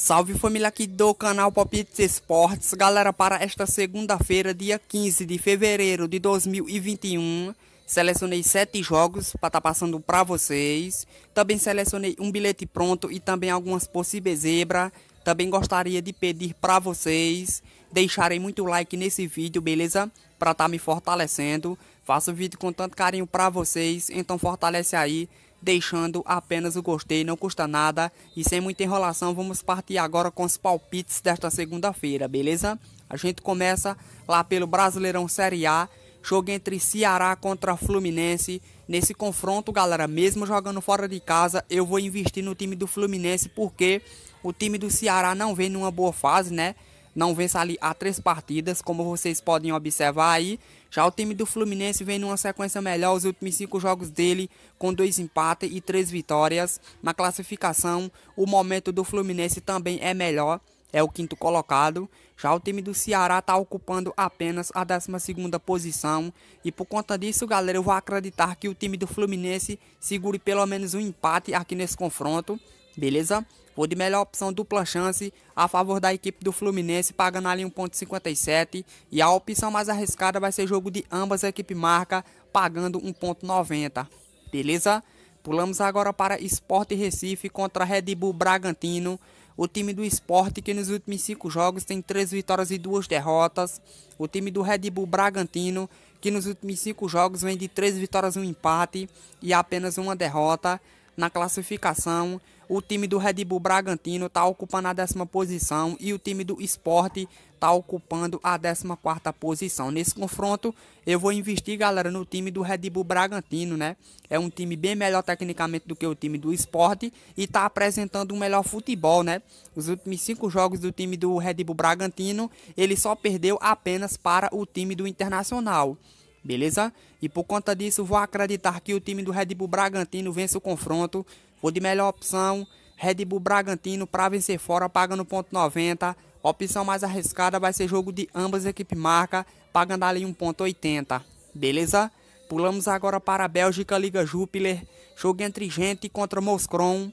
Salve família aqui do canal Popits Esportes, galera, para esta segunda-feira, dia 15 de fevereiro de 2021, selecionei 7 jogos para estar tá passando para vocês, também selecionei um bilhete pronto e também algumas possíveis zebra, também gostaria de pedir para vocês deixarem muito like nesse vídeo, beleza? Para estar tá me fortalecendo, faço o vídeo com tanto carinho para vocês, então fortalece aí, deixando apenas o gostei, não custa nada. E sem muita enrolação, vamos partir agora com os palpites desta segunda-feira, beleza? A gente começa lá pelo Brasileirão Série A, jogo entre Ceará contra Fluminense. Nesse confronto, galera, mesmo jogando fora de casa, eu vou investir no time do Fluminense porque o time do Ceará não vem numa boa fase, né? não vence ali há três partidas, como vocês podem observar aí. Já o time do Fluminense vem numa sequência melhor, os últimos cinco jogos dele, com dois empates e três vitórias. Na classificação, o momento do Fluminense também é melhor, é o quinto colocado. Já o time do Ceará está ocupando apenas a 12ª posição e por conta disso, galera, eu vou acreditar que o time do Fluminense segure pelo menos um empate aqui nesse confronto beleza? Vou de melhor opção dupla chance a favor da equipe do Fluminense, pagando ali 1.57. E a opção mais arriscada vai ser jogo de ambas a equipe marca, pagando 1.90. Beleza? Pulamos agora para Sport Recife contra Red Bull Bragantino. O time do esporte que nos últimos 5 jogos tem 3 vitórias e 2 derrotas. O time do Red Bull Bragantino que nos últimos 5 jogos vem de 3 vitórias e um empate e apenas uma derrota na classificação. O time do Red Bull Bragantino está ocupando a décima posição e o time do Esporte está ocupando a 14 quarta posição. Nesse confronto, eu vou investir, galera, no time do Red Bull Bragantino, né? É um time bem melhor tecnicamente do que o time do esporte e está apresentando um melhor futebol, né? Os últimos cinco jogos do time do Red Bull Bragantino, ele só perdeu apenas para o time do Internacional beleza? E por conta disso, vou acreditar que o time do Red Bull Bragantino vence o confronto. Vou de melhor opção, Red Bull Bragantino para vencer fora, pagando ponto 90. A opção mais arriscada vai ser jogo de ambas equipes marca, pagando ali 1.80, beleza? Pulamos agora para a Bélgica Liga Jupiler, jogo entre gente contra Moscron.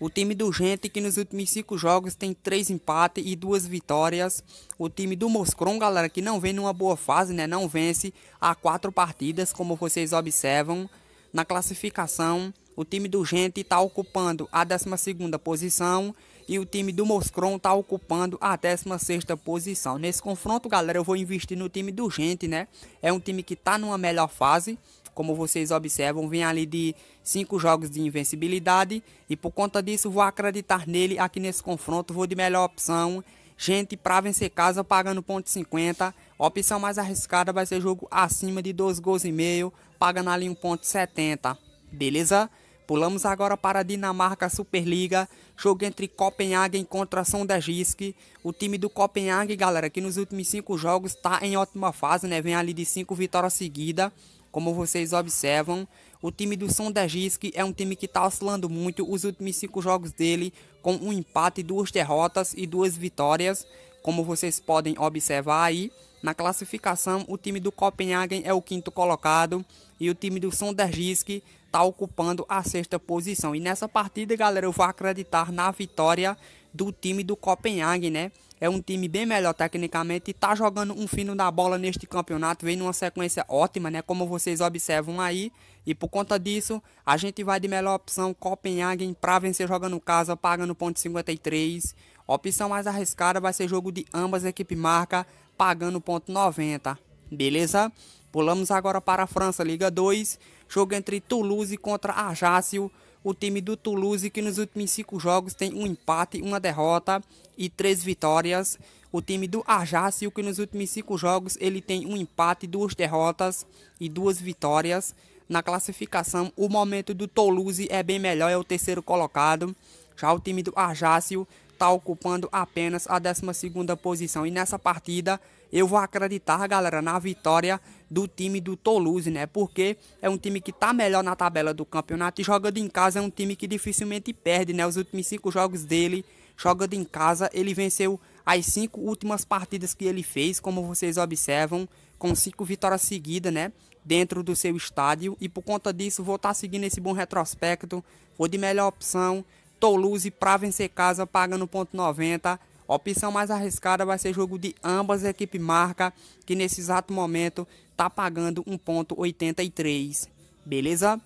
O time do Gente, que nos últimos cinco jogos tem três empates e duas vitórias. O time do Moscron, galera, que não vem numa boa fase, né? Não vence há quatro partidas, como vocês observam. Na classificação, o time do Gente está ocupando a 12ª posição e o time do Moscron está ocupando a 16ª posição. Nesse confronto, galera, eu vou investir no time do Gente, né? É um time que está numa melhor fase, como vocês observam, vem ali de 5 jogos de invencibilidade. E por conta disso, vou acreditar nele aqui nesse confronto. Vou de melhor opção. Gente, para vencer casa, pagando ponto 50. A opção mais arriscada vai ser jogo acima de 12 gols e meio, pagando ali 1.70. Beleza? Pulamos agora para a Dinamarca Superliga, jogo entre Copenhagen contra Sondergisk. O time do Copenhague, galera, que nos últimos cinco jogos está em ótima fase, né? Vem ali de cinco vitórias seguidas. Como vocês observam, o time do Sondagisk é um time que está oscilando muito os últimos 5 jogos dele, com um empate, duas derrotas e duas vitórias. Como vocês podem observar aí, na classificação o time do Copenhagen é o quinto colocado e o time do Sondagisk está ocupando a sexta posição. E nessa partida, galera, eu vou acreditar na vitória do time do Copenhagen, né? é um time bem melhor tecnicamente e tá jogando um fino da bola neste campeonato, vem numa sequência ótima, né, como vocês observam aí, e por conta disso, a gente vai de melhor opção Copenhagen para vencer jogando casa, pagando ponto 53. Opção mais arriscada vai ser jogo de ambas equipes marca, pagando ponto 90. Beleza? Pulamos agora para a França, Liga 2, jogo entre Toulouse contra Ajaccio o time do Toulouse, que nos últimos cinco jogos tem um empate, uma derrota e três vitórias. O time do Ajaccio, que nos últimos cinco jogos ele tem um empate, duas derrotas e duas vitórias. Na classificação, o momento do Toulouse é bem melhor, é o terceiro colocado. Já o time do Ajaccio está ocupando apenas a 12 posição. E nessa partida eu vou acreditar, galera, na vitória do time do Toulouse, né? Porque é um time que está melhor na tabela do campeonato e jogando em casa é um time que dificilmente perde, né? Os últimos cinco jogos dele, jogando em casa, ele venceu as cinco últimas partidas que ele fez, como vocês observam, com cinco vitórias seguidas, né? Dentro do seu estádio e por conta disso vou estar tá seguindo esse bom retrospecto, vou de melhor opção Toulouse para vencer casa pagando 90. Opção mais arriscada vai ser jogo de ambas equipe marca, que nesse exato momento tá pagando 1.83. Beleza?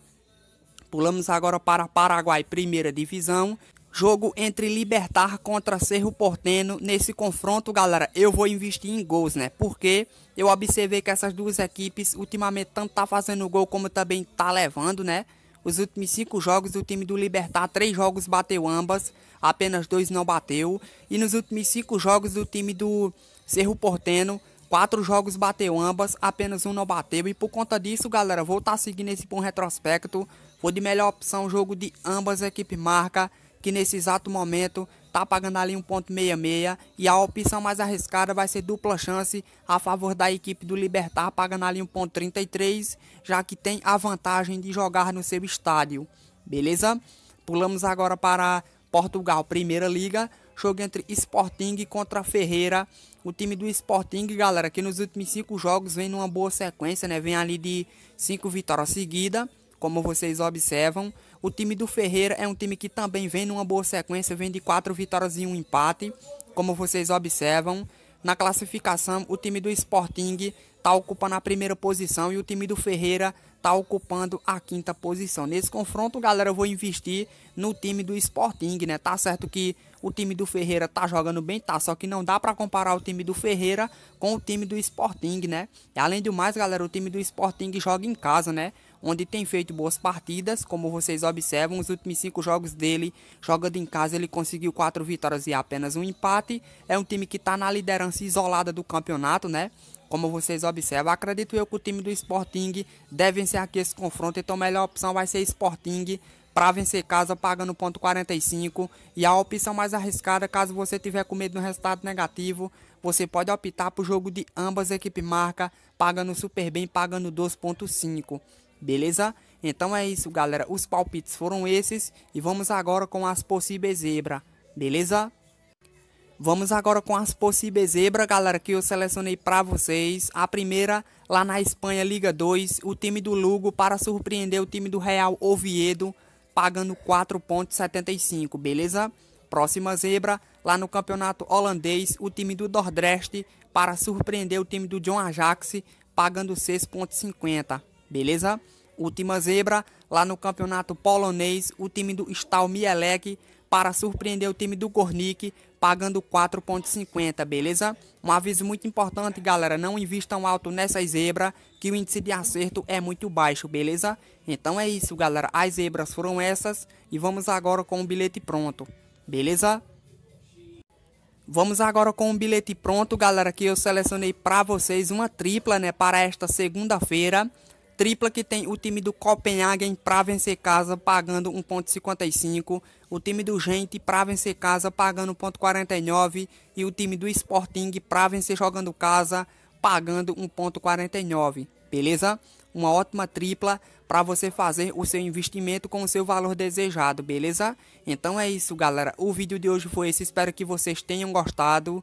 Pulamos agora para Paraguai, primeira divisão. Jogo entre Libertar contra Cerro Porteno. Nesse confronto, galera, eu vou investir em gols, né? Porque eu observei que essas duas equipes ultimamente tanto tá fazendo gol como também tá levando, né? Os últimos cinco jogos, o time do Libertar, três jogos bateu ambas, apenas dois não bateu. E nos últimos cinco jogos, o time do Cerro Porteno, quatro jogos bateu ambas, apenas um não bateu. E por conta disso, galera, vou estar tá seguindo esse bom retrospecto. Foi de melhor opção o jogo de ambas equipes marca, que nesse exato momento tá pagando ali 1.66 e a opção mais arriscada vai ser dupla chance a favor da equipe do Libertar pagando ali 1.33, já que tem a vantagem de jogar no seu estádio. Beleza? Pulamos agora para Portugal, Primeira Liga, jogo entre Sporting contra Ferreira. O time do Sporting, galera, que nos últimos cinco jogos vem numa boa sequência, né? Vem ali de cinco vitórias seguidas como vocês observam, o time do Ferreira é um time que também vem numa boa sequência, vem de quatro vitórias e um empate. Como vocês observam, na classificação, o time do Sporting está ocupando a primeira posição e o time do Ferreira está ocupando a quinta posição. Nesse confronto, galera, eu vou investir no time do Sporting, né? Tá certo que o time do Ferreira tá jogando bem, tá, só que não dá para comparar o time do Ferreira com o time do Sporting, né? E além do mais, galera, o time do Sporting joga em casa, né? onde tem feito boas partidas, como vocês observam, os últimos cinco jogos dele, jogando em casa, ele conseguiu quatro vitórias e apenas um empate. É um time que está na liderança isolada do campeonato, né? Como vocês observam, acredito eu que o time do Sporting deve vencer aqui esse confronto, então a melhor opção vai ser Sporting para vencer casa pagando ponto 45 e a opção mais arriscada caso você tiver com medo de um resultado negativo você pode optar o jogo de ambas equipes marca pagando super bem pagando 2.5 beleza? Então é isso, galera. Os palpites foram esses e vamos agora com as possíveis zebra, beleza? Vamos agora com as possíveis zebra, galera, que eu selecionei para vocês. A primeira, lá na Espanha, Liga 2, o time do Lugo para surpreender o time do Real Oviedo, pagando 4.75, beleza? Próxima zebra, lá no campeonato holandês, o time do Dordrecht para surpreender o time do John Ajax, pagando 6.50 beleza? Última zebra lá no campeonato polonês, o time do Stal Mielec para surpreender o time do Gornik pagando 4.50, beleza? Um aviso muito importante, galera, não invistam alto nessa zebra, que o índice de acerto é muito baixo, beleza? Então é isso, galera, as zebras foram essas e vamos agora com o bilhete pronto, beleza? Vamos agora com o bilhete pronto, galera, que eu selecionei para vocês uma tripla, né, para esta segunda-feira. Tripla que tem o time do Copenhagen para vencer casa pagando 1.55, o time do Gente para vencer casa pagando 1.49 e o time do Sporting para vencer jogando casa pagando 1.49, beleza? Uma ótima tripla para você fazer o seu investimento com o seu valor desejado, beleza? Então é isso, galera. O vídeo de hoje foi esse. Espero que vocês tenham gostado.